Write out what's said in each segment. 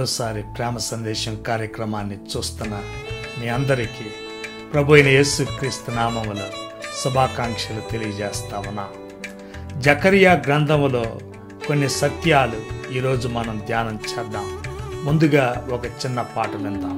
మరోసారి ప్రేమ సందేశం కార్యక్రమాన్ని చూస్తున్న మీ అందరికీ ప్రభు అయిన క్రీస్తు నామముల శుభాకాంక్షలు తెలియజేస్తా ఉన్నా జకరియా గ్రంథములో కొన్ని సత్యాలు ఈరోజు మనం ధ్యానం చేద్దాం ముందుగా ఒక చిన్న పాట విందాం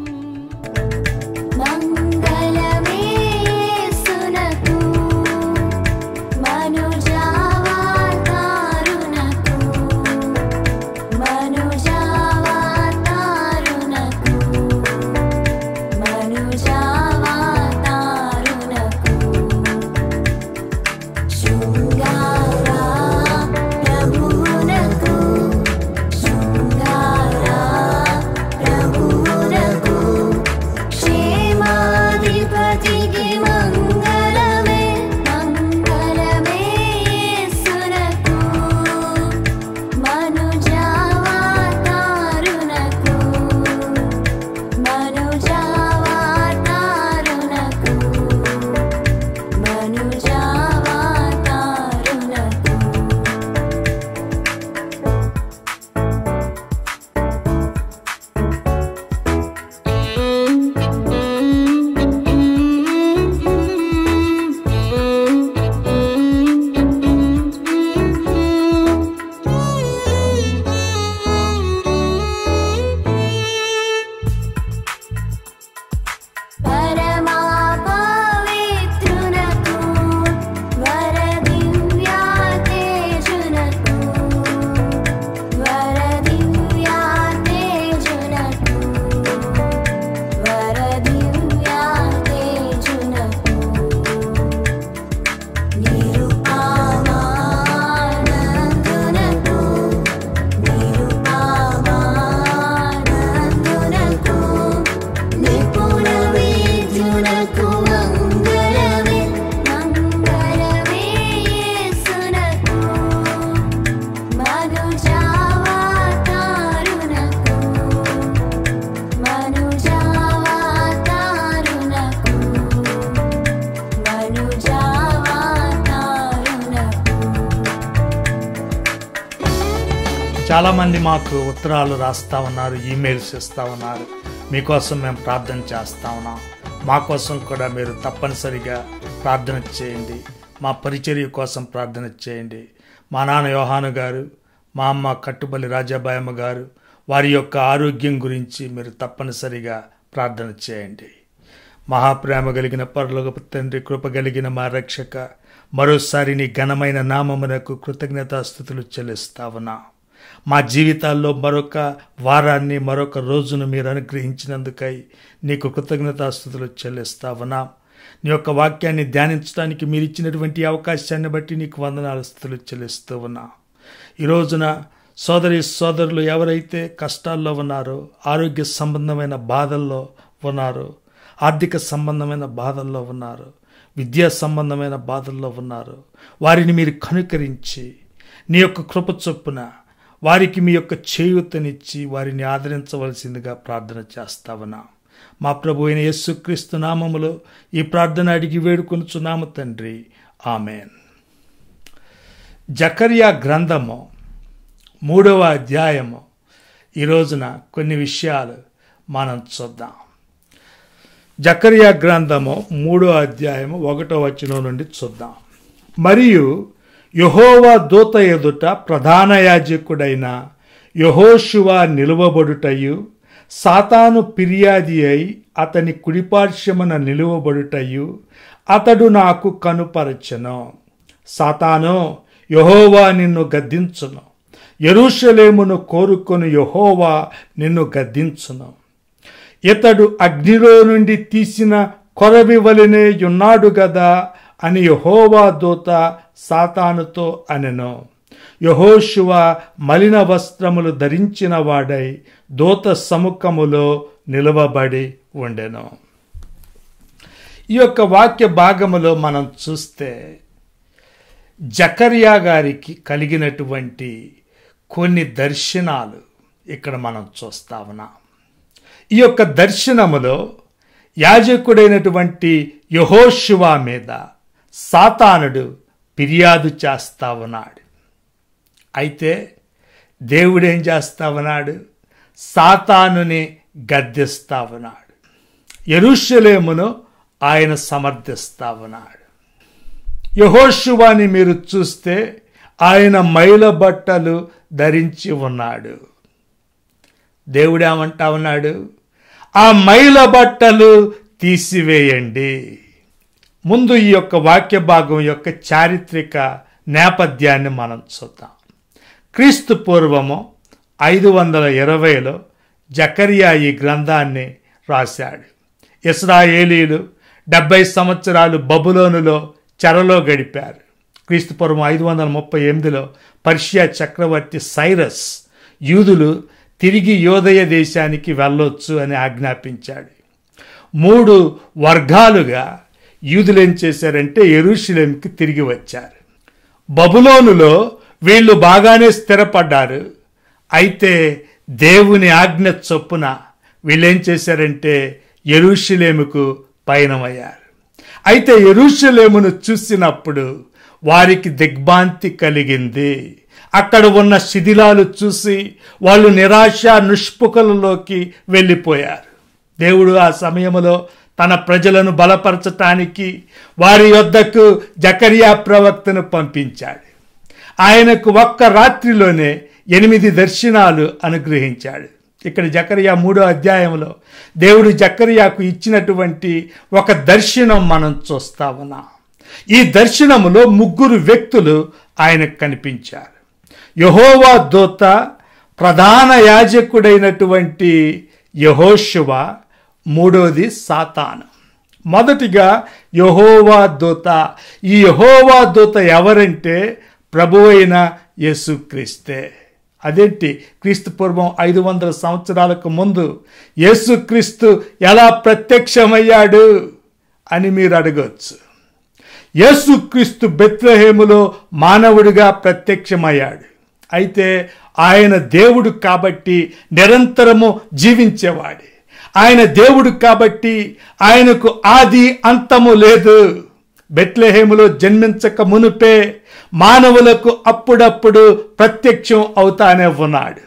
చాలామంది మాకు ఉత్తరాలు రాస్తూ ఉన్నారు ఈమెయిల్స్ ఇస్తూ ఉన్నారు మీకోసం మేము ప్రార్థన చేస్తూ ఉన్నాం మా కోసం కూడా మీరు తప్పనిసరిగా ప్రార్థన చేయండి మా పరిచర్య కోసం ప్రార్థన చేయండి మా నాన్న యోహాను గారు మా అమ్మ కట్టుబల్లి రాజాబాయమ్మ గారు వారి యొక్క ఆరోగ్యం గురించి మీరు తప్పనిసరిగా ప్రార్థన చేయండి మహాప్రేమ కలిగిన పరలోక తండ్రి కృప కలిగిన మా రక్షక మరోసారి నీ ఘనమైన నామమునకు కృతజ్ఞతాస్థుతులు చెల్లిస్తావునా మా జీవితాల్లో మరొక వారాన్ని మరొక రోజును మీరు అనుగ్రహించినందుకై నీకు కృతజ్ఞతాస్థుతులు ఉన్నాం నీ యొక్క వాక్యాన్ని ధ్యానించడానికి మీరు ఇచ్చినటువంటి అవకాశాన్ని బట్టి నీకు వందనాలు స్థుతులు చెల్లిస్తూ ఉన్నా ఈ రోజున సోదరి సోదరులు ఎవరైతే కష్టాల్లో ఉన్నారో ఆరోగ్య సంబంధమైన బాధల్లో ఉన్నారు ఆర్థిక సంబంధమైన బాధల్లో ఉన్నారు విద్యా సంబంధమైన బాధల్లో ఉన్నారు వారిని మీరు కనుకరించి నీ యొక్క కృప చొప్పున వారికి మీ యొక్క చేయూతనిచ్చి వారిని ఆదరించవలసిందిగా ప్రార్థన చేస్తావనా మా ప్రభు అయిన యేసుక్రీస్తు నామములో ఈ ప్రార్థన అడిగి వేడుకొనుచున్నాము తండ్రి ఆమెన్ జకర్యా గ్రంథము మూడవ అధ్యాయము ఈ రోజున కొన్ని విషయాలు మనం చూద్దాం జకర్యా గ్రంథము మూడో అధ్యాయము ఒకటో వచనం నుండి చూద్దాం మరియు యహోవా దూత ఎదుట ప్రధాన యాజకుడైన యహోశివ నిలువబడుటయు సాతాను ఫిర్యాది అయి అతని కుడిపార్శ్వమున నిలువబడుటయు అతడు నాకు కనుపరచెను సాతాను యహోవా నిన్ను గద్దించును ఎరుషలేమును కోరుకొని యహోవా నిన్ను గద్దించును ఇతడు అగ్నిలో నుండి తీసిన కొరవి వలనే ఉన్నాడు గదా అని యహోవా దూత సాతానుతో అనెను యహోశువ మలిన వస్త్రములు ధరించిన వాడై దూత సముఖములో నిలవబడి ఉండెను ఈ యొక్క వాక్య భాగములో మనం చూస్తే జకర్యా గారికి కలిగినటువంటి కొన్ని దర్శనాలు ఇక్కడ మనం చూస్తా ఉన్నాం ఈ యొక్క దర్శనములో యాజకుడైనటువంటి యహోశివా మీద సాతానుడు ఫిర్యాదు చేస్తా ఉన్నాడు అయితే దేవుడేం చేస్తా ఉన్నాడు సాతానుని గద్దిస్తా ఉన్నాడు ఎరుషలేమును ఆయన సమర్థిస్తా ఉన్నాడు యహోశువాని మీరు చూస్తే ఆయన మైల బట్టలు ధరించి ఉన్నాడు దేవుడేమంటా ఉన్నాడు ఆ మైల బట్టలు తీసివేయండి ముందు ఈ యొక్క వాక్య భాగం యొక్క చారిత్రక నేపథ్యాన్ని మనం చూద్దాం క్రీస్తు పూర్వము ఐదు వందల ఇరవైలో జకరియా ఈ గ్రంథాన్ని రాశాడు ఇస్రాయేలీలు డెబ్బై సంవత్సరాలు బబులోనులో చెరలో గడిపారు క్రీస్తుపూర్వం ఐదు వందల ముప్పై ఎనిమిదిలో పర్షియా చక్రవర్తి సైరస్ యూదులు తిరిగి యోదయ దేశానికి వెళ్ళొచ్చు అని ఆజ్ఞాపించాడు మూడు వర్గాలుగా యూదులేం చేశారంటే ఎరుషులేంకి తిరిగి వచ్చారు బబులోనులో వీళ్ళు బాగానే స్థిరపడ్డారు అయితే దేవుని ఆజ్ఞ చొప్పున వీళ్ళేం చేశారంటే ఎరుషులేముకు పయనమయ్యారు అయితే ఎరుషులేమును చూసినప్పుడు వారికి దిగ్భాంతి కలిగింది అక్కడ ఉన్న శిథిలాలు చూసి వాళ్ళు నిరాశ నిష్పుకలలోకి వెళ్ళిపోయారు దేవుడు ఆ సమయంలో తన ప్రజలను బలపరచటానికి వారి యొద్దకు జకరియా ప్రవక్తను పంపించాడు ఆయనకు ఒక్క రాత్రిలోనే ఎనిమిది దర్శనాలు అనుగ్రహించాడు ఇక్కడ జకరియా మూడో అధ్యాయంలో దేవుడు జకరియాకు ఇచ్చినటువంటి ఒక దర్శనం మనం చూస్తా ఉన్నాం ఈ దర్శనములో ముగ్గురు వ్యక్తులు ఆయనకు కనిపించారు యహోవా దూత ప్రధాన యాజకుడైనటువంటి యహోశువా మూడవది సాతాన్ మొదటిగా యహోవా దూత ఈ యహోవా దూత ఎవరంటే ప్రభువైన యేసుక్రీస్తే అదేంటి క్రీస్తు పూర్వం ఐదు వందల సంవత్సరాలకు ముందు యేసుక్రీస్తు ఎలా ప్రత్యక్షమయ్యాడు అని మీరు అడగవచ్చు యేసుక్రీస్తు బెత్లహేములో మానవుడిగా ప్రత్యక్షమయ్యాడు అయితే ఆయన దేవుడు కాబట్టి నిరంతరము జీవించేవాడు ఆయన దేవుడు కాబట్టి ఆయనకు ఆది అంతము లేదు బెట్లహేములో జన్మించక మునుపే మానవులకు అప్పుడప్పుడు ప్రత్యక్షం అవుతానే ఉన్నాడు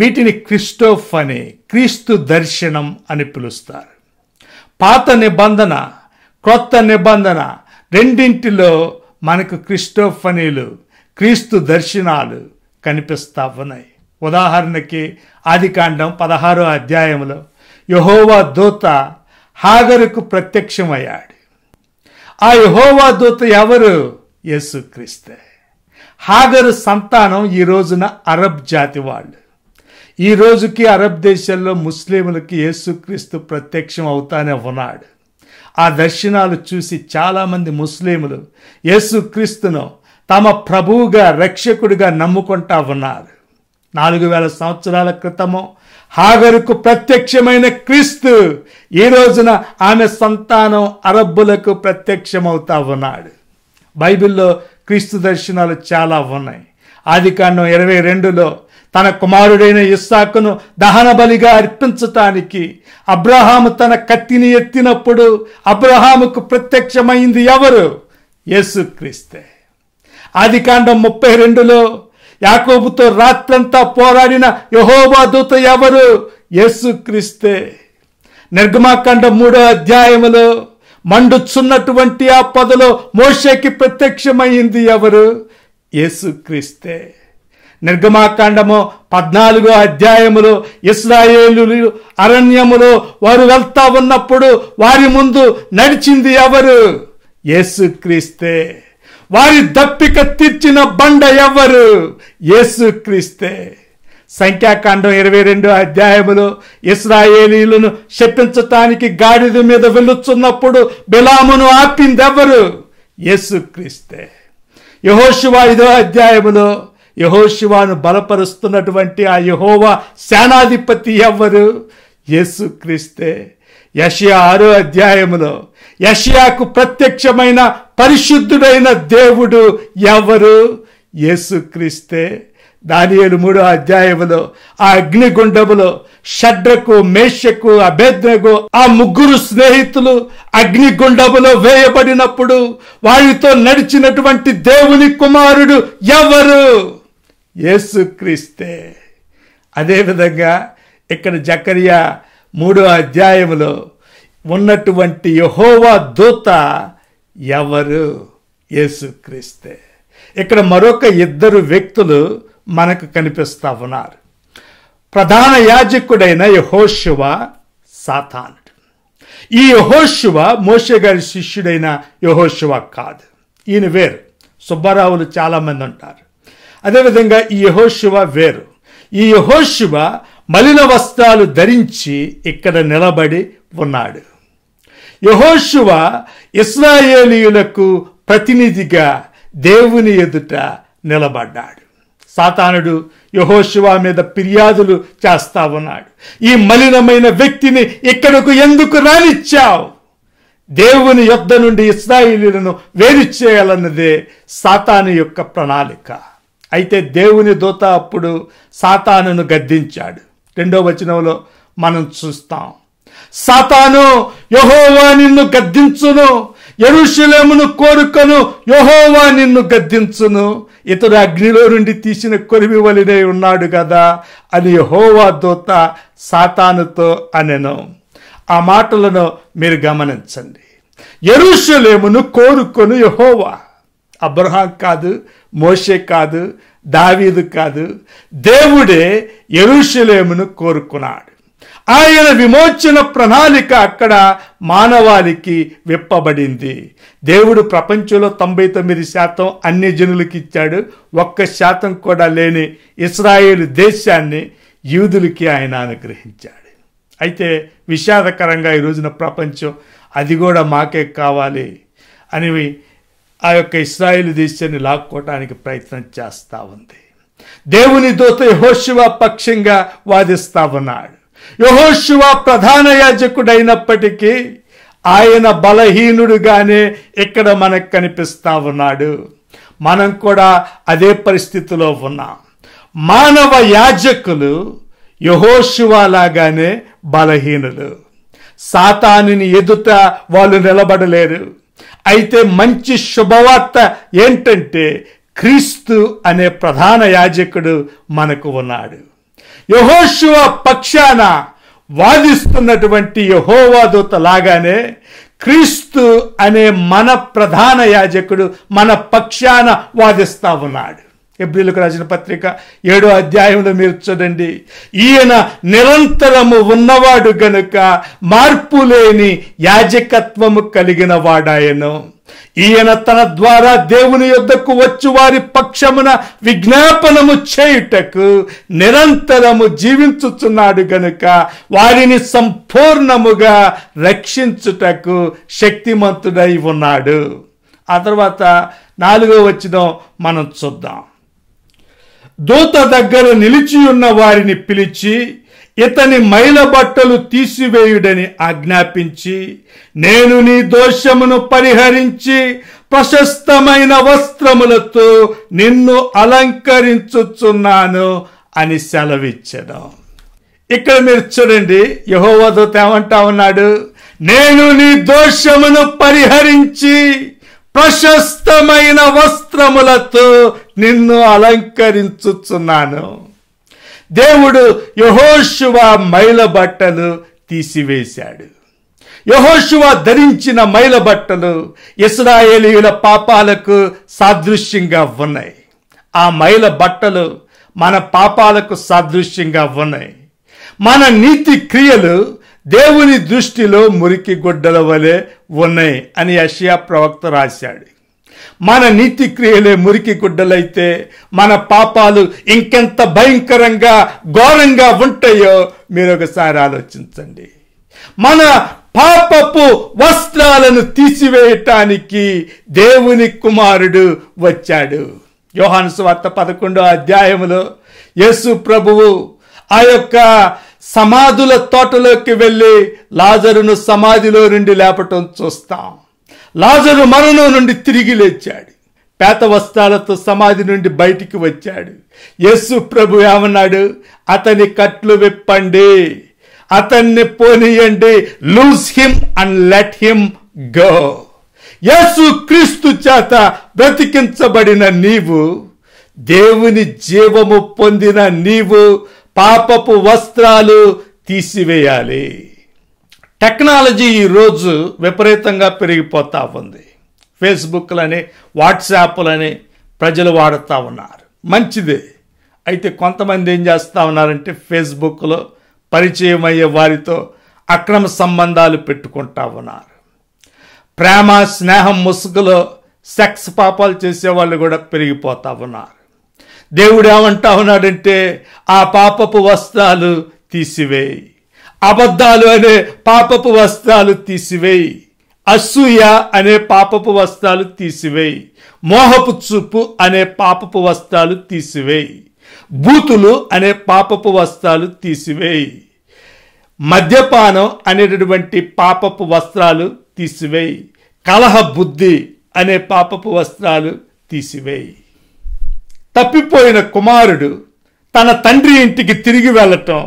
వీటిని క్రిస్టోఫ్ అని క్రీస్తు దర్శనం అని పిలుస్తారు పాత నిబంధన క్రొత్త నిబంధన రెండింటిలో మనకు క్రిస్టోఫనీలు క్రీస్తు దర్శనాలు కనిపిస్తా ఉన్నాయి ఉదాహరణకి ఆదికాండం పదహారో అధ్యాయంలో యహోవా దూత హాగరుకు ప్రత్యక్షమయ్యాడు ఆ యహోవా దూత ఎవరు యేసుక్రీస్తే హాగరు సంతానం ఈ రోజున అరబ్ జాతి వాళ్ళు ఈ రోజుకి అరబ్ దేశాల్లో ముస్లింలకి యేసుక్రీస్తు ప్రత్యక్షం అవుతానే ఉన్నాడు ఆ దర్శనాలు చూసి చాలామంది ముస్లింలు యేసుక్రీస్తును తమ ప్రభువుగా రక్షకుడిగా నమ్ముకుంటా ఉన్నారు నాలుగు వేల సంవత్సరాల క్రితము హాగరుకు ప్రత్యక్షమైన క్రీస్తు ఈ రోజున ఆమె సంతానం అరబ్బులకు ప్రత్యక్షమవుతా ఉన్నాడు బైబిల్లో క్రీస్తు దర్శనాలు చాలా ఉన్నాయి ఆదికాండం ఇరవై రెండులో తన కుమారుడైన ఇస్సాకును దహన బలిగా అర్పించటానికి అబ్రహాము తన కత్తిని ఎత్తినప్పుడు అబ్రహాముకు ప్రత్యక్షమైంది ఎవరు ఆది ఆదికాండం ముప్పై రెండులో యాకోబుతో రాత్రంతా పోరాడిన యహోబా దూత ఎవరు క్రిస్తే నిర్గమాకాండ మూడో అధ్యాయములో మండుచున్నటువంటి ఆ పదలో మోషేకి ప్రత్యక్షమైంది ఎవరు క్రిస్తే నిర్గమాకాండము పద్నాలుగో అధ్యాయములో ఇస్రాయేలు అరణ్యములో వారు వెళ్తా ఉన్నప్పుడు వారి ముందు నడిచింది ఎవరు యేసు క్రీస్తే వారి దప్పిక తీర్చిన బండ ఎవరు క్రీస్తే సంఖ్యాకాండం ఇరవై రెండు అధ్యాయములో ఇస్రాయేలీలను శప్పించటానికి గాడిద మీద వెలుచున్నప్పుడు బిలామును యేసు క్రీస్తే యహోశివా ఐదో అధ్యాయములో యహోశివాను బలపరుస్తున్నటువంటి ఆ యహోవా సేనాధిపతి ఎవరు క్రీస్తే యషియా ఆరో అధ్యాయంలో యషియాకు ప్రత్యక్షమైన పరిశుద్ధుడైన దేవుడు ఎవరు యేసుక్రీస్తే దానియలు మూడో అధ్యాయములో ఆ అగ్నిగుండములో షడ్రకు మేషకు అభేద్రకు ఆ ముగ్గురు స్నేహితులు అగ్నిగుండములో వేయబడినప్పుడు వారితో నడిచినటువంటి దేవుని కుమారుడు ఎవరు యేసుక్రీస్తే అదేవిధంగా ఇక్కడ జకరియా మూడో అధ్యాయంలో ఉన్నటువంటి యహోవా దూత ఎవరు యేసుక్రీస్తే ఇక్కడ మరొక ఇద్దరు వ్యక్తులు మనకు కనిపిస్తా ఉన్నారు ప్రధాన యాజకుడైన యహోశివ సాతానుడు ఈ యహోశివ మోషే గారి శిష్యుడైన యహోశివ కాదు ఈయన వేరు సుబ్బారావులు చాలామంది ఉంటారు అదేవిధంగా ఈ యహోశివ వేరు ఈ యహోశివ మలిన వస్త్రాలు ధరించి ఇక్కడ నిలబడి ఉన్నాడు యహోశువ ఇస్రాయేలీయులకు ప్రతినిధిగా దేవుని ఎదుట నిలబడ్డాడు సాతానుడు యహోశివ మీద ఫిర్యాదులు చేస్తా ఉన్నాడు ఈ మలినమైన వ్యక్తిని ఇక్కడకు ఎందుకు రానిచ్చావు దేవుని యుద్ధ నుండి ఇస్రాయిలీలను వేరు చేయాలన్నదే సాతాను యొక్క ప్రణాళిక అయితే దేవుని దూత అప్పుడు సాతానును గద్దించాడు రెండో వచనంలో మనం చూస్తాం సాతాను యహోవా నిన్ను గద్దించును ఎరుషులేమును కోరుకను యహోవా నిన్ను గద్దించును ఇతడు అగ్నిలో నుండి తీసిన కొరివి వలినే ఉన్నాడు కదా అని యహోవా దూత సాతానుతో అనెను ఆ మాటలను మీరు గమనించండి ఎరుషులేమును కోరుకొను యహోవా అబ్రహాం కాదు మోషే కాదు దావీదు కాదు దేవుడే ఎరుషులేమును కోరుకున్నాడు ఆయన విమోచన ప్రణాళిక అక్కడ మానవాళికి విప్పబడింది దేవుడు ప్రపంచంలో తొంభై తొమ్మిది శాతం అన్ని జనులకి ఇచ్చాడు ఒక్క శాతం కూడా లేని ఇస్రాయేల్ దేశాన్ని యూదులకి ఆయన అనుగ్రహించాడు అయితే విషాదకరంగా ఈ రోజున ప్రపంచం అది కూడా మాకే కావాలి అని ఆ యొక్క ఇస్రాయిల్ దేశాన్ని లాక్కోవటానికి ప్రయత్నం చేస్తూ ఉంది దేవుని దూత యహోశివ పక్షంగా వాదిస్తా ఉన్నాడు యహోశివ ప్రధాన యాజకుడైనప్పటికీ ఆయన బలహీనుడుగానే ఇక్కడ మనకు కనిపిస్తా ఉన్నాడు మనం కూడా అదే పరిస్థితిలో ఉన్నాం మానవ యాజకులు యహోశివ లాగానే బలహీనులు సాతానిని ఎదుట వాళ్ళు నిలబడలేరు అయితే మంచి శుభవార్త ఏంటంటే క్రీస్తు అనే ప్రధాన యాజకుడు మనకు ఉన్నాడు యహోశివ పక్షాన వాదిస్తున్నటువంటి యహోవాదూత లాగానే క్రీస్తు అనే మన ప్రధాన యాజకుడు మన పక్షాన వాదిస్తా ఉన్నాడు ఎబ్రిలకు రాసిన పత్రిక ఏడో అధ్యాయంలో మీరు చూడండి ఈయన నిరంతరము ఉన్నవాడు గనుక మార్పు లేని యాజకత్వము కలిగిన వాడాయను ఈయన తన ద్వారా దేవుని యొద్దకు వచ్చి వారి పక్షమున విజ్ఞాపనము చేయుటకు నిరంతరము జీవించుచున్నాడు గనుక వారిని సంపూర్ణముగా రక్షించుటకు శక్తిమంతుడై ఉన్నాడు ఆ తర్వాత నాలుగో వచ్చిన మనం చూద్దాం దూత దగ్గర నిలిచి ఉన్న వారిని పిలిచి ఇతని మైల బట్టలు తీసివేయుడని ఆజ్ఞాపించి నేను నీ దోషమును పరిహరించి ప్రశస్తమైన వస్త్రములతో నిన్ను అలంకరించుచున్నాను అని సెలవిచ్చను ఇక్కడ మీరు చూడండి యహోవదూత ఏమంటా ఉన్నాడు నేను నీ దోషమును పరిహరించి ప్రశస్తమైన వస్త్రములతో నిన్ను అలంకరించుచున్నాను దేవుడు యహోశివ మైల బట్టలు తీసివేశాడు యహోశువ ధరించిన మైల బట్టలు ఇస్రాయేలీల పాపాలకు సాదృశ్యంగా ఉన్నాయి ఆ మైల బట్టలు మన పాపాలకు సాదృశ్యంగా ఉన్నాయి మన నీతి క్రియలు దేవుని దృష్టిలో మురికి గుడ్డల వలె ఉన్నాయి అని అషియా ప్రవక్త రాశాడు మన నీతి క్రియలే మురికి గుడ్డలైతే మన పాపాలు ఇంకెంత భయంకరంగా ఘోరంగా ఉంటాయో మీరు ఒకసారి ఆలోచించండి మన పాపపు వస్త్రాలను తీసివేయటానికి దేవుని కుమారుడు వచ్చాడు యోహాను స్వార్త పదకొండో అధ్యాయంలో యేసు ప్రభువు ఆ యొక్క సమాధుల తోటలోకి వెళ్ళి లాజరును సమాధిలో నుండి లేపటం చూస్తాం లాజరు మరణం నుండి తిరిగి లేచాడు పేత వస్త్రాలతో సమాధి నుండి బయటికి వచ్చాడు యస్సు ప్రభు ఏమన్నాడు అతని కట్లు విప్పండి అతన్ని పోనీయండి loose him and let him go యేసు క్రీస్తు చేత బ్రతికించబడిన నీవు దేవుని జీవము పొందిన నీవు పాపపు వస్త్రాలు తీసివేయాలి టెక్నాలజీ ఈరోజు విపరీతంగా పెరిగిపోతూ ఉంది ఫేస్బుక్లని వాట్సాప్లని ప్రజలు వాడుతూ ఉన్నారు మంచిదే అయితే కొంతమంది ఏం చేస్తూ ఉన్నారంటే ఫేస్బుక్లో పరిచయం అయ్యే వారితో అక్రమ సంబంధాలు పెట్టుకుంటా ఉన్నారు ప్రేమ స్నేహం ముసుగులో సెక్స్ పాపాలు చేసేవాళ్ళు కూడా పెరిగిపోతా ఉన్నారు దేవుడు ఏమంటా ఉన్నాడంటే ఆ పాపపు వస్త్రాలు తీసివేయి అబద్ధాలు అనే పాపపు వస్త్రాలు తీసివేయి అసూయ అనే పాపపు వస్త్రాలు తీసివేయి మోహపు చూపు అనే పాపపు వస్త్రాలు తీసివేయి బూతులు అనే పాపపు వస్త్రాలు తీసివేయి మద్యపానం అనేటటువంటి పాపపు వస్త్రాలు తీసివేయి కలహ బుద్ధి అనే పాపపు వస్త్రాలు తీసివేయి తప్పిపోయిన కుమారుడు తన తండ్రి ఇంటికి తిరిగి వెళ్ళటం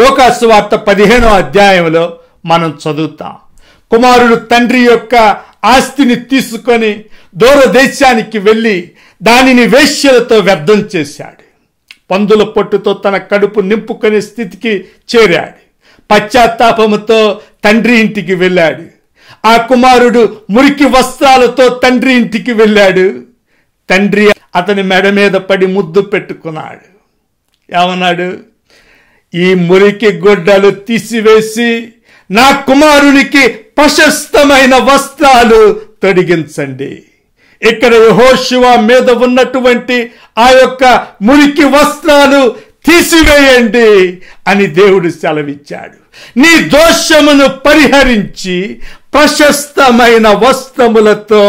లోకాసు వార్త పదిహేనో అధ్యాయంలో మనం చదువుతాం కుమారుడు తండ్రి యొక్క ఆస్తిని తీసుకొని దూరదేశానికి వెళ్ళి దానిని వేశ్యలతో వ్యర్థం చేశాడు పందుల పొట్టుతో తన కడుపు నింపుకునే స్థితికి చేరాడు పశ్చాత్తాపముతో తండ్రి ఇంటికి వెళ్ళాడు ఆ కుమారుడు మురికి వస్త్రాలతో తండ్రి ఇంటికి వెళ్ళాడు తండ్రి అతని మెడ మీద పడి ముద్దు పెట్టుకున్నాడు ఏమన్నాడు ఈ మురికి గుడ్డలు తీసివేసి నా కుమారునికి ప్రశస్తమైన వస్త్రాలు తొడిగించండి ఇక్కడ యహోశివ మీద ఉన్నటువంటి ఆ యొక్క మురికి వస్త్రాలు తీసివేయండి అని దేవుడు సెలవిచ్చాడు నీ దోషమును పరిహరించి ప్రశస్తమైన వస్త్రములతో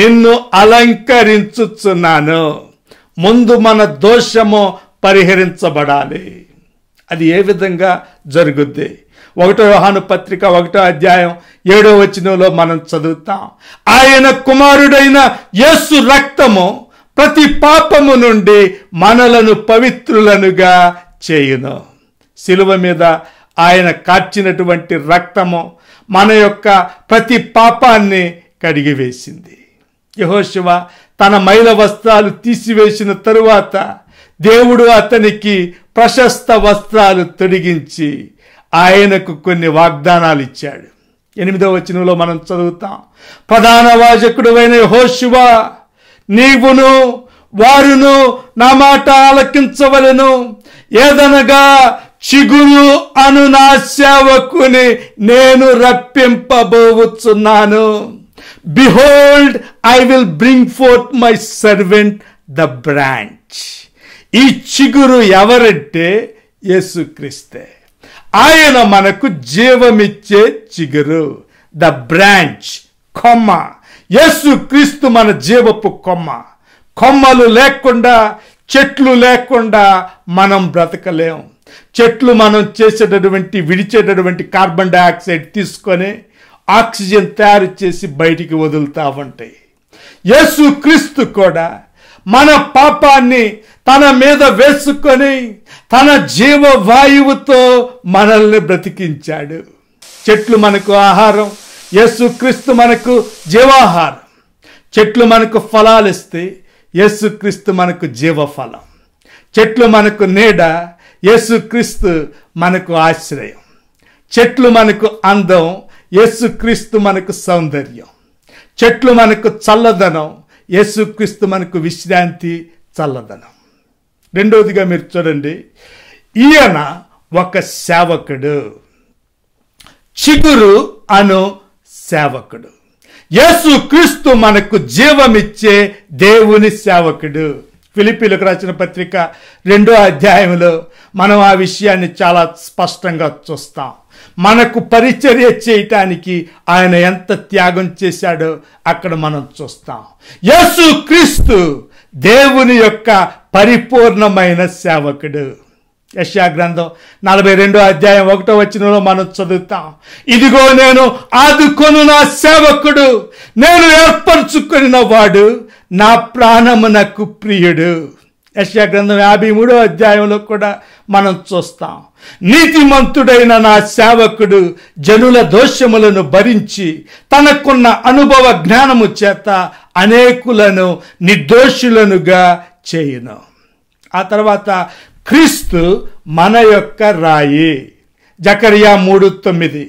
నిన్ను అలంకరించుచున్నాను ముందు మన దోషము పరిహరించబడాలి అది ఏ విధంగా జరుగుద్ది ఒకటో యోహాను పత్రిక ఒకటో అధ్యాయం ఏడో వచనంలో మనం చదువుతాం ఆయన కుమారుడైన యేసు రక్తము ప్రతి పాపము నుండి మనలను పవిత్రులనుగా చేయును శిలువ మీద ఆయన కార్చినటువంటి రక్తము మన యొక్క ప్రతి పాపాన్ని కడిగివేసింది యహోశివ తన మైల వస్త్రాలు తీసివేసిన తరువాత దేవుడు అతనికి ప్రశస్త వస్త్రాలు తొడిగించి ఆయనకు కొన్ని వాగ్దానాలు ఇచ్చాడు ఎనిమిదవ వచనంలో మనం చదువుతాం ప్రధాన వాచకుడు అయిన హోషువా నీవును వారును నా మాట ఆలకించవలను ఏదనగా చిగురు అను నా సేవకుని నేను రప్పింపబోవచ్చున్నాను behold I will bring forth my servant the branch ఈ చిగురు ఎవరంటే యేసుక్రీస్తే ఆయన మనకు జీవమిచ్చే చిగురు ద బ్రాంచ్ కొమ్మ యేసుక్రీస్తు మన జీవపు కొమ్మ కొమ్మలు లేకుండా చెట్లు లేకుండా మనం బ్రతకలేం చెట్లు మనం చేసేటటువంటి విడిచేటటువంటి కార్బన్ డైఆక్సైడ్ తీసుకొని ఆక్సిజన్ తయారు చేసి బయటికి వదులుతా ఉంటాయి యేసుక్రీస్తు కూడా మన పాపాన్ని తన మీద వేసుకొని తన జీవవాయువుతో మనల్ని బ్రతికించాడు చెట్లు మనకు ఆహారం యేసుక్రీస్తు మనకు జీవాహారం చెట్లు మనకు ఫలాలు ఇస్తే యేసుక్రీస్తు మనకు జీవఫలం చెట్లు మనకు నీడ యేసుక్రీస్తు మనకు ఆశ్రయం చెట్లు మనకు అందం యేసుక్రీస్తు మనకు సౌందర్యం చెట్లు మనకు చల్లదనం యేసుక్రీస్తు మనకు విశ్రాంతి చల్లదనం రెండవదిగా మీరు చూడండి ఈయన ఒక సేవకుడు చిగురు అను సేవకుడు యేసు క్రీస్తు మనకు జీవమిచ్చే దేవుని సేవకుడు ఫిలిపీలకు రాసిన పత్రిక రెండో అధ్యాయంలో మనం ఆ విషయాన్ని చాలా స్పష్టంగా చూస్తాం మనకు పరిచర్య చేయటానికి ఆయన ఎంత త్యాగం చేశాడో అక్కడ మనం చూస్తాం యేసు క్రీస్తు దేవుని యొక్క పరిపూర్ణమైన సేవకుడు యశా గ్రంథం నలభై రెండో అధ్యాయం ఒకటో వచ్చినలో మనం చదువుతాం ఇదిగో నేను ఆదుకొను నా సేవకుడు నేను ఏర్పరచుకొనిన వాడు నా ప్రాణమునకు ప్రియుడు యశా గ్రంథం యాభై మూడో అధ్యాయంలో కూడా మనం చూస్తాం నీతిమంతుడైన నా సేవకుడు జనుల దోషములను భరించి తనకున్న అనుభవ జ్ఞానము చేత అనేకులను నిర్దోషులనుగా చేయను ఆ తర్వాత క్రీస్తు మన యొక్క రాయి జకరియా మూడు తొమ్మిది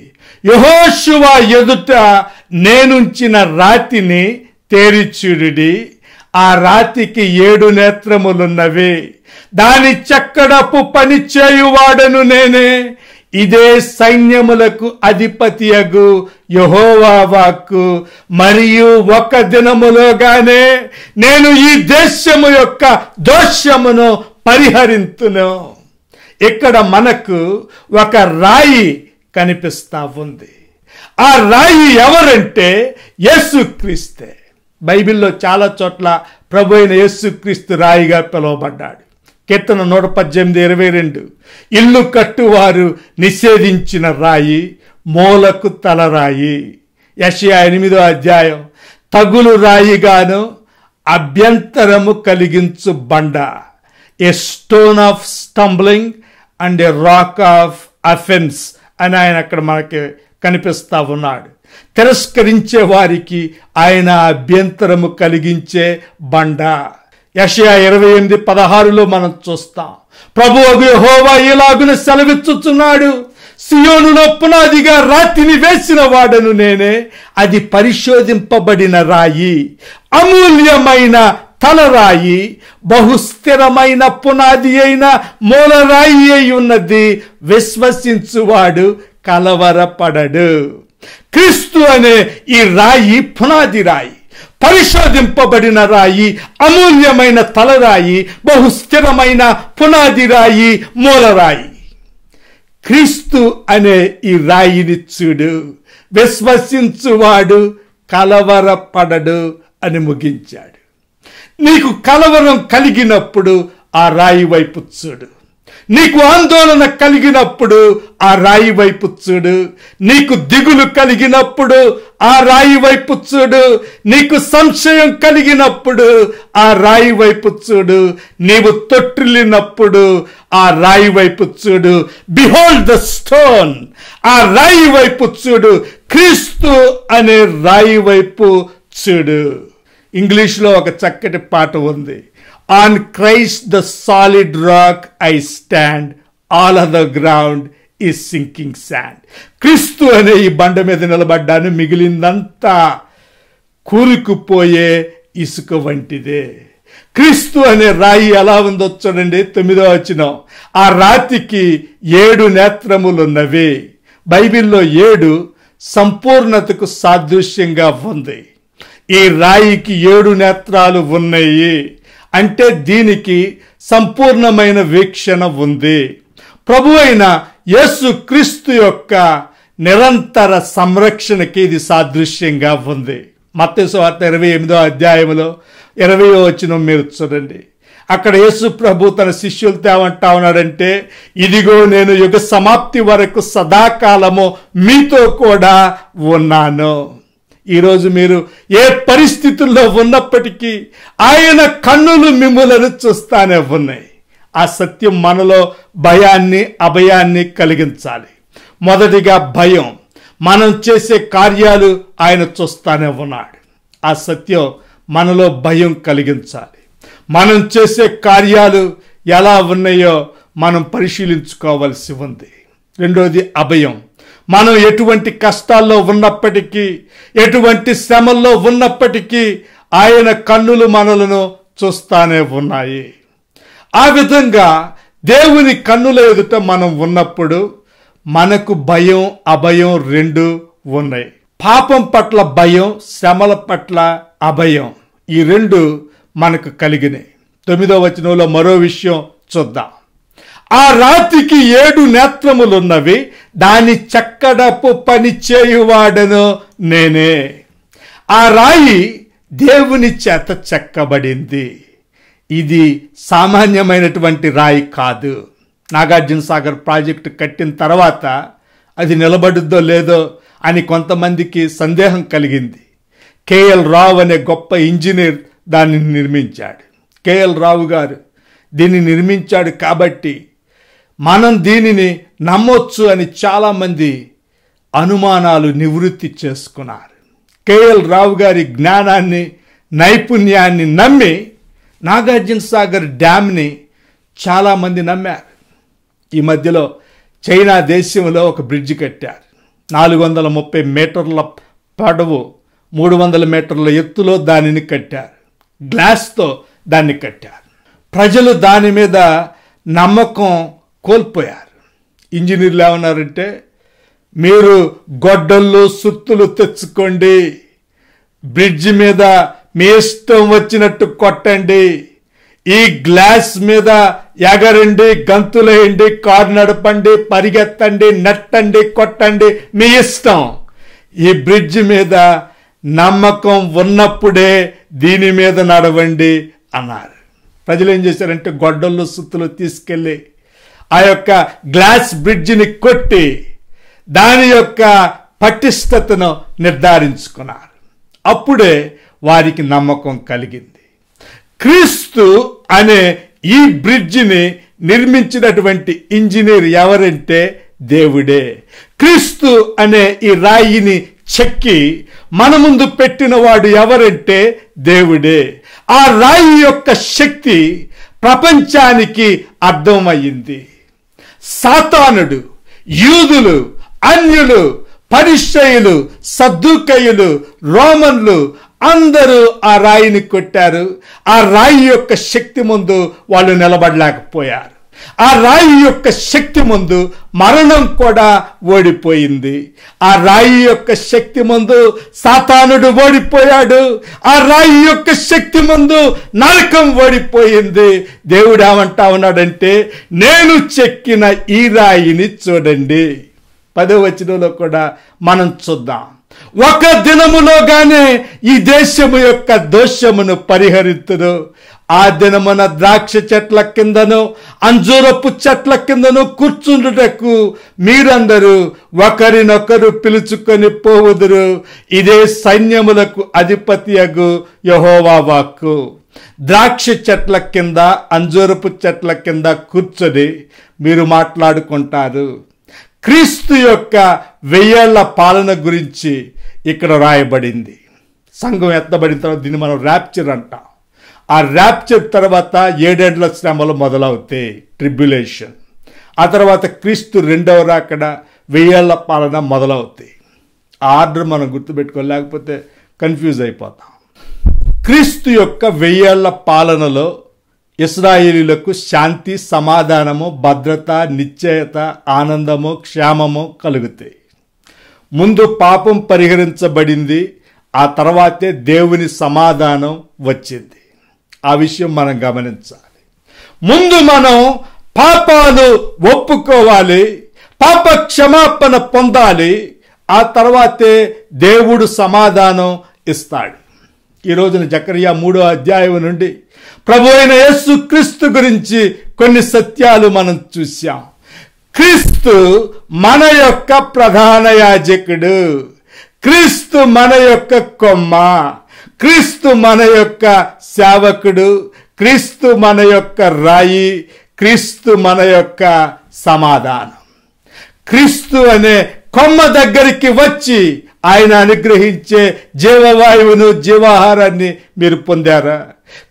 యహోశువ ఎదుట నేనుంచిన రాతిని తేరిచుడి ఆ రాతికి ఏడు నేత్రములున్నవి దాని చక్కడపు పని చేయువాడను నేనే ఇదే సైన్యములకు అధిపతియగు వాక్కు మరియు ఒక దినములోగానే నేను ఈ దేశము యొక్క దోషమును పరిహరింతును ఇక్కడ మనకు ఒక రాయి కనిపిస్తా ఉంది ఆ రాయి ఎవరంటే యేసుక్రీస్తే బైబిల్లో చాలా చోట్ల ప్రభు అయిన యేసుక్రీస్తు రాయిగా పిలువబడ్డాడు కీర్తన నూట పద్దెనిమిది ఇరవై రెండు ఇల్లు కట్టువారు నిషేధించిన రాయి మూలకు తలరాయి యషియా ఎనిమిదో అధ్యాయం తగులు రాయిగాను అభ్యంతరము కలిగించు బండ a stone of stumbling and a rock of offence అని ఆయన అక్కడ మనకి కనిపిస్తూ ఉన్నాడు తిరస్కరించే వారికి ఆయన అభ్యంతరము కలిగించే బండ యషయా ఇరవై ఎనిమిది పదహారులో మనం చూస్తాం ప్రభు హోవా ఇలాగున సెలవిచ్చుచున్నాడు సియోనులో పునాదిగా రాతిని వేసిన వాడను నేనే అది పరిశోధింపబడిన రాయి అమూల్యమైన తలరాయి బహుస్థిరమైన పునాది అయిన మూలరాయి అయి ఉన్నది విశ్వసించువాడు కలవరపడడు క్రీస్తు అనే ఈ రాయి పునాది రాయి పరిశోధింపబడిన రాయి అమూల్యమైన తలరాయి బహుస్థిరమైన పునాది రాయి మూలరాయి క్రీస్తు అనే ఈ రాయిని చూడు విశ్వసించువాడు కలవరపడడు అని ముగించాడు నీకు కలవరం కలిగినప్పుడు ఆ రాయి వైపు చూడు నీకు ఆందోళన కలిగినప్పుడు ఆ రాయి వైపు చూడు నీకు దిగులు కలిగినప్పుడు ఆ రాయి వైపు చూడు నీకు సంశయం కలిగినప్పుడు ఆ రాయి వైపు చూడు నీవు తొట్టిల్లినప్పుడు ఆ రాయి వైపు చూడు బిహోల్డ్ ద స్టోన్ ఆ రాయి వైపు చూడు క్రీస్తు అనే రాయి వైపు చూడు ఇంగ్లీష్లో ఒక చక్కటి పాట ఉంది On Christ, the solid rock, I stand. All other ground ఈ సింకింగ్ శాండ్ క్రీస్తు అనే ఈ బండ మీద నిలబడ్డాను మిగిలిందంతా కూరుకుపోయే ఇసుక వంటిదే క్రీస్తు అనే రాయి ఎలా ఉందో చూడండి తొమ్మిదో వచ్చిన ఆ రాతికి ఏడు నేత్రములున్నవి బైబిల్లో ఏడు సంపూర్ణతకు సాదృశ్యంగా ఉంది ఈ రాయికి ఏడు నేత్రాలు ఉన్నాయి అంటే దీనికి సంపూర్ణమైన వీక్షణ ఉంది ప్రభు అయిన యేసు క్రీస్తు యొక్క నిరంతర సంరక్షణకి ఇది సాదృశ్యంగా ఉంది మత్స్సు వార్త ఇరవై ఎనిమిదో అధ్యాయంలో ఇరవయో వచ్చిన మీరు చూడండి అక్కడ యేసు ప్రభు తన శిష్యులు తేమంటా ఉన్నాడంటే ఇదిగో నేను యుగ సమాప్తి వరకు సదాకాలము మీతో కూడా ఉన్నాను ఈరోజు మీరు ఏ పరిస్థితుల్లో ఉన్నప్పటికీ ఆయన కన్నులు మిమ్మలను చూస్తానే ఉన్నాయి ఆ సత్యం మనలో భయాన్ని అభయాన్ని కలిగించాలి మొదటిగా భయం మనం చేసే కార్యాలు ఆయన చూస్తానే ఉన్నాడు ఆ సత్యం మనలో భయం కలిగించాలి మనం చేసే కార్యాలు ఎలా ఉన్నాయో మనం పరిశీలించుకోవాల్సి ఉంది రెండోది అభయం మనం ఎటువంటి కష్టాల్లో ఉన్నప్పటికీ ఎటువంటి శ్రమల్లో ఉన్నప్పటికీ ఆయన కన్నులు మనలను చూస్తానే ఉన్నాయి ఆ విధంగా దేవుని కన్నుల ఎదుట మనం ఉన్నప్పుడు మనకు భయం అభయం రెండు ఉన్నాయి పాపం పట్ల భయం శ్రమల పట్ల అభయం ఈ రెండు మనకు కలిగినాయి తొమ్మిదో వచనంలో మరో విషయం చూద్దాం ఆ రాతికి ఏడు నేత్రములున్నవి దాని చక్కడపు పని చేయువాడను నేనే ఆ రాయి దేవుని చేత చెక్కబడింది ఇది సామాన్యమైనటువంటి రాయి కాదు నాగార్జున సాగర్ ప్రాజెక్టు కట్టిన తర్వాత అది నిలబడుద్దో లేదో అని కొంతమందికి సందేహం కలిగింది కేఎల్ రావు అనే గొప్ప ఇంజనీర్ దాన్ని నిర్మించాడు కేఎల్ రావు గారు దీన్ని నిర్మించాడు కాబట్టి మనం దీనిని నమ్మొచ్చు అని చాలామంది అనుమానాలు నివృత్తి చేసుకున్నారు కేఎల్ రావు గారి జ్ఞానాన్ని నైపుణ్యాన్ని నమ్మి నాగార్జున సాగర్ డ్యామ్ని చాలామంది నమ్మారు ఈ మధ్యలో చైనా దేశంలో ఒక బ్రిడ్జ్ కట్టారు నాలుగు వందల ముప్పై మీటర్ల పొడవు మూడు వందల మీటర్ల ఎత్తులో దానిని కట్టారు గ్లాస్తో దాన్ని కట్టారు ప్రజలు దాని మీద నమ్మకం కోల్పోయారు ఇంజనీర్లు ఏమన్నారంటే మీరు గొడ్డళ్ళు సుత్తులు తెచ్చుకోండి బ్రిడ్జ్ మీద మీ ఇష్టం వచ్చినట్టు కొట్టండి ఈ గ్లాస్ మీద ఎగరండి గంతులేయండి కారు నడపండి పరిగెత్తండి నెట్టండి కొట్టండి మీ ఇష్టం ఈ బ్రిడ్జ్ మీద నమ్మకం ఉన్నప్పుడే దీని మీద నడవండి అన్నారు ప్రజలు ఏం చేశారంటే గొడ్డల్లో సుత్తులు తీసుకెళ్ళి ఆ యొక్క గ్లాస్ బ్రిడ్జిని కొట్టి దాని యొక్క పటిష్టతను నిర్ధారించుకున్నారు అప్పుడే వారికి నమ్మకం కలిగింది క్రీస్తు అనే ఈ బ్రిడ్జిని నిర్మించినటువంటి ఇంజనీర్ ఎవరంటే దేవుడే క్రీస్తు అనే ఈ రాయిని చెక్కి మన ముందు పెట్టిన వాడు ఎవరంటే దేవుడే ఆ రాయి యొక్క శక్తి ప్రపంచానికి అర్థమయ్యింది సాతానుడు యూదులు అన్యులు పరిశ్రయులు సద్దుకయులు రోమన్లు అందరూ ఆ రాయిని కొట్టారు ఆ రాయి యొక్క శక్తి ముందు వాళ్ళు నిలబడలేకపోయారు ఆ రాయి యొక్క శక్తి ముందు మరణం కూడా ఓడిపోయింది ఆ రాయి యొక్క శక్తి ముందు సాతానుడు ఓడిపోయాడు ఆ రాయి యొక్క శక్తి ముందు నరకం ఓడిపోయింది దేవుడు ఏమంటా ఉన్నాడంటే నేను చెక్కిన ఈ రాయిని చూడండి పదో వచనంలో కూడా మనం చూద్దాం ఒక దినములోగానే ఈ దేశము యొక్క దోషమును పరిహరితుడు ఆ దినమున ద్రాక్ష చెట్ల కిందను అంజూరపు చెట్ల కిందను కూర్చుండుటకు మీరందరూ ఒకరినొకరు పిలుచుకొని పోవుదురు ఇదే సైన్యములకు అధిపతియగు యహోవా వాక్కు ద్రాక్ష చెట్ల కింద అంజూరపు చెట్ల కింద కూర్చొని మీరు మాట్లాడుకుంటారు క్రీస్తు యొక్క వెయ్యేళ్ల పాలన గురించి ఇక్కడ రాయబడింది సంఘం ఎత్తబడిన తర్వాత దీన్ని మనం ర్యాప్చర్ అంటాం ఆ ర్యాప్చర్ తర్వాత ఏడేండ్ల శ్రమలు మొదలవుతాయి ట్రిబ్యులేషన్ ఆ తర్వాత క్రీస్తు రెండవ రాకడ వెయ్యేళ్ల పాలన మొదలవుతాయి ఆ ఆర్డర్ మనం గుర్తుపెట్టుకోలేకపోతే కన్ఫ్యూజ్ అయిపోతాం క్రీస్తు యొక్క వెయ్యేళ్ల పాలనలో ఇస్రాయేలీలకు శాంతి సమాధానము భద్రత నిశ్చయత ఆనందము క్షేమము కలుగుతాయి ముందు పాపం పరిహరించబడింది ఆ తర్వాతే దేవుని సమాధానం వచ్చింది ఆ విషయం మనం గమనించాలి ముందు మనం పాపాలు ఒప్పుకోవాలి పాప క్షమాపణ పొందాలి ఆ తర్వాతే దేవుడు సమాధానం ఇస్తాడు ఈ రోజున జకరియా మూడో అధ్యాయం నుండి ప్రభు అయిన యేసు క్రీస్తు గురించి కొన్ని సత్యాలు మనం చూశాం క్రీస్తు మన యొక్క ప్రధాన యాజకుడు క్రీస్తు మన యొక్క కొమ్మ క్రీస్తు మన యొక్క సేవకుడు క్రీస్తు మన యొక్క రాయి క్రీస్తు మన యొక్క సమాధానం క్రీస్తు అనే కొమ్మ దగ్గరికి వచ్చి ఆయన అనుగ్రహించే జీవవాయువును జీవాహారాన్ని మీరు పొందారా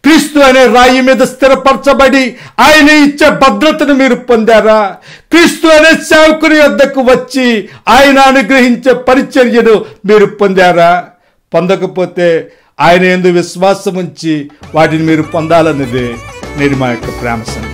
క్రీస్తు అనే రాయి మీద స్థిరపరచబడి ఆయన ఇచ్చే భద్రతను మీరు పొందారా క్రీస్తు అనే సేవకుని వద్దకు వచ్చి ఆయన అనుగ్రహించే పరిచర్యను మీరు పొందారా పొందకపోతే ఆయన ఎందు విశ్వాసం ఉంచి వాటిని మీరు పొందాలన్నదే నేను మా యొక్క ప్రేమ